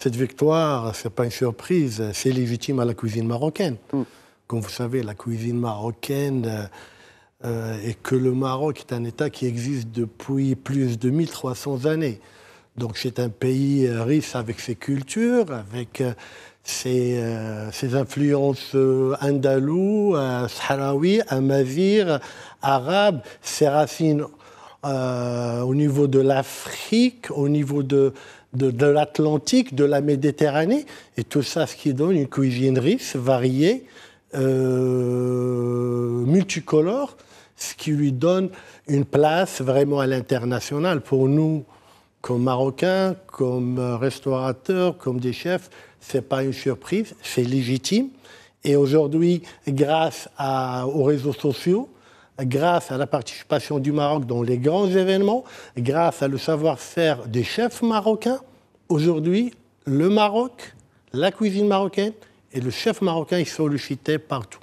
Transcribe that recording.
Cette victoire, ce n'est pas une surprise, c'est légitime à la cuisine marocaine. Mm. Comme vous savez, la cuisine marocaine et euh, que le Maroc est un État qui existe depuis plus de 1300 années. Donc c'est un pays euh, riche avec ses cultures, avec euh, ses, influences andalous, euh, sahraouis, arabes, ses racines euh, au niveau de l'Afrique, au niveau de, l'Atlantique, de la Méditerranée, et tout ça, ce qui donne une cuisine riche, variée, euh, multicolore, ce qui lui donne une place vraiment à l'international. Pour nous, comme Marocains, comme euh, restaurateurs, comme des chefs, ce n'est pas une surprise, c'est légitime. Et aujourd'hui, grâce aux réseaux sociaux, grâce à la participation du Maroc dans les grands événements, grâce à le savoir-faire des chefs marocains, aujourd'hui, le Maroc, la cuisine marocaine et le chef marocain, ils sont sollicités partout.